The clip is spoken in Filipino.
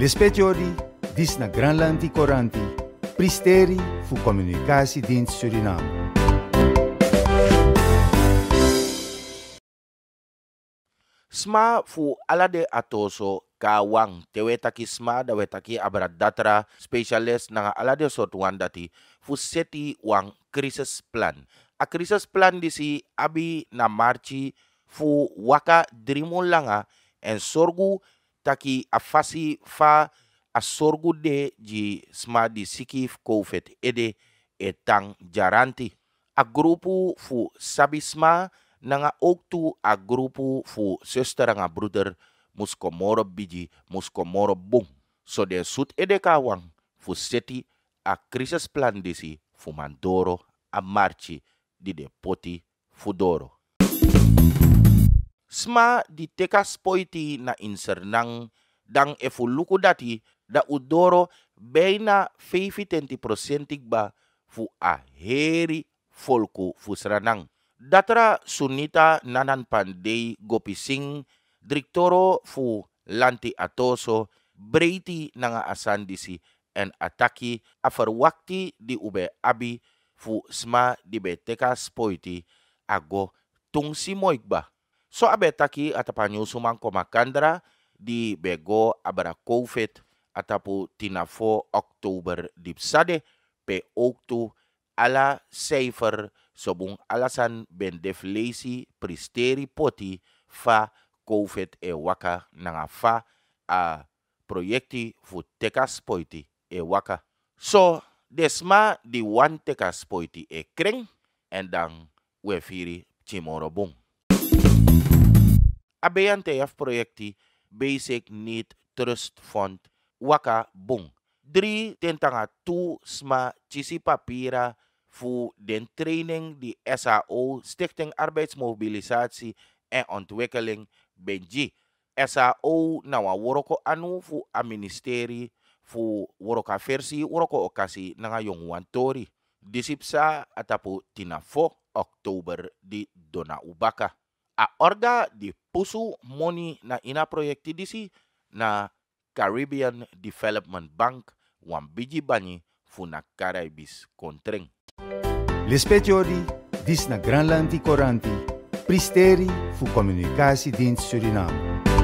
Lispetiori, dis na Grand Coranti, Pristeri voor in Suriname. Sma fu alade atoso kawang tewetaki sma wetaki abrad datra specialist na alade sort dati fu seti wang crisis plan. A crisis plan disi abi na marchi fu waka drimu langa en sorgu taki afasi fasi fa a ji de di sikif kofet ede e tang jaranti. A grupu fu sabisma nanga oktu oktu a grupu fu sister nga musko muskomoro biji muskomoro bung. So de sut ede kawang fu seti a crisis plan disi fu mandoro a marchi di de poti fu doro. sma di teka spoiti na insernang dang efuluku dati da udoro beina 50% ba fu aheri folku fusranang. Datra sunita nanan pandei gopising direktoro fu lanti atoso breiti nanga asandisi en ataki afarwakti di ube abi fu sma di beteka spoiti ago tungsi moikba So abetaki atapanyu sumang koma di bego abara COVID atapu tinafo Oktober dipsade pe oktu ala safer sobung alasan ben pristeri poti fa COVID e waka nanga fa a proyekti fu tekas poiti e waka. So desma di wan tekas poiti e kring endang wefiri we ABEAN TF проекти Basic, need Trust Fund, Waka, Bung. Dri tentanga tu sma chisi papira fu den training di SAO Stichting Arbeidsmobilisatie en Ontwikkeling Benji. SAO nawa woroko anu fu a ministeri fu woroka versi woroko okasi nanga yung wantori. Disipsa atapu tina 4 Oktober di Dona Ubaka. a orga di pusu money na ina proyekti disi na Caribbean Development Bank wan biji bani fu na Caribis kontreng. Lespetiori dis na Granlandi Koranti, pristeri fu dins Suriname.